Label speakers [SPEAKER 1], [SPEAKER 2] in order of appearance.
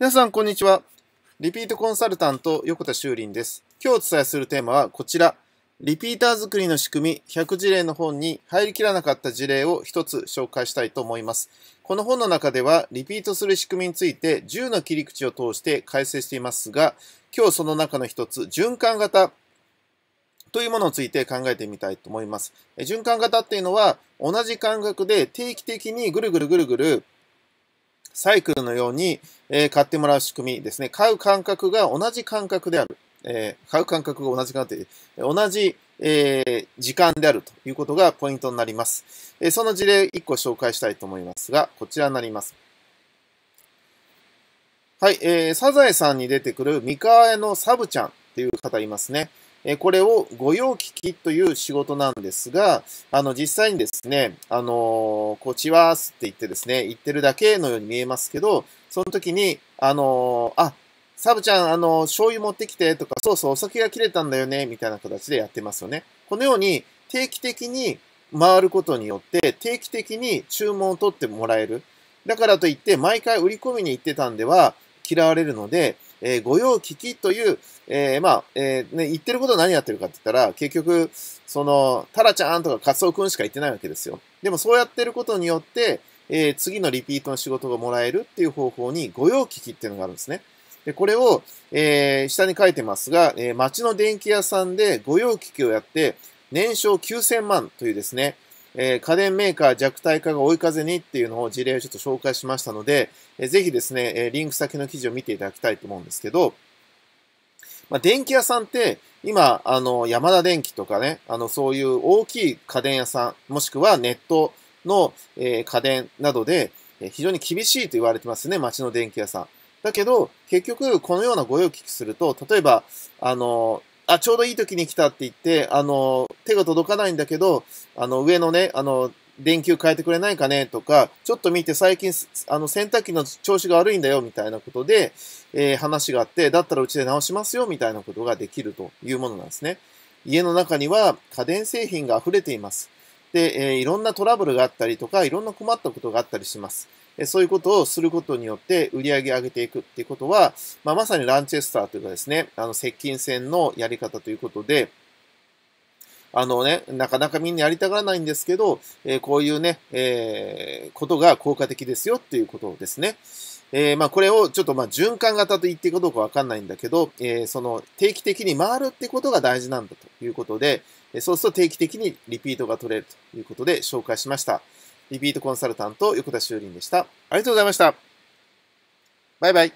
[SPEAKER 1] 皆さん、こんにちは。リピートコンサルタント、横田修林です。今日お伝えするテーマはこちら。リピーター作りの仕組み、100事例の本に入りきらなかった事例を一つ紹介したいと思います。この本の中では、リピートする仕組みについて10の切り口を通して解説していますが、今日その中の一つ、循環型というものについて考えてみたいと思います。循環型っていうのは、同じ感覚で定期的にぐるぐるぐるぐるサイクルのように、えー、買ってもらう仕組みですね。買う感覚が同じ感覚である。えー、買う感覚が同じ感覚で、同じ、えー、時間であるということがポイントになります。えー、その事例1個紹介したいと思いますが、こちらになります。はい、えー、サザエさんに出てくる三河屋のサブちゃんっていう方いますね。えこれを御用聞きという仕事なんですが、あの、実際にですね、あのこちはーすって言ってですね、言ってるだけのように見えますけど、その時に、あのあ、サブちゃん、あの、醤油持ってきてとか、そうそう、お酒が切れたんだよね、みたいな形でやってますよね。このように、定期的に回ることによって、定期的に注文を取ってもらえる。だからといって、毎回売り込みに行ってたんでは嫌われるので、えー、御用聞きという、えー、まあ、えー、ね、言ってることは何やってるかって言ったら、結局、その、タラちゃんとかカツオくんしか言ってないわけですよ。でもそうやってることによって、えー、次のリピートの仕事がもらえるっていう方法に、御用聞きっていうのがあるんですね。で、これを、えー、下に書いてますが、えー、町の電気屋さんで御用聞きをやって、年商9000万というですね、えー、家電メーカー弱体化が追い風にっていうのを事例をちょっと紹介しましたので、えー、ぜひですね、えリンク先の記事を見ていただきたいと思うんですけど、まあ、電気屋さんって、今、あの、山田電機とかね、あの、そういう大きい家電屋さん、もしくはネットの、えー、家電などで、え非常に厳しいと言われてますね、街の電気屋さん。だけど、結局、このようなご用聞きすると、例えば、あの、あ、ちょうどいい時に来たって言って、あの、手が届かないんだけど、あの、上のね、あの、電球変えてくれないかねとか、ちょっと見て最近、あの、洗濯機の調子が悪いんだよ、みたいなことで、えー、話があって、だったらうちで直しますよ、みたいなことができるというものなんですね。家の中には家電製品が溢れています。で、えー、いろんなトラブルがあったりとか、いろんな困ったことがあったりします。そういうことをすることによって売り上げ上げていくっていうことは、まあ、まさにランチェスターというかですね、あの接近戦のやり方ということで、あのね、なかなかみんなやりたがらないんですけど、えー、こういうね、えー、ことが効果的ですよっていうことですね。えー、まあこれをちょっとまあ循環型と言っていいかどうかわかんないんだけど、えー、その定期的に回るってことが大事なんだということで、そうすると定期的にリピートが取れるということで紹介しました。リピートコンサルタント横田修林でした。ありがとうございました。バイバイ。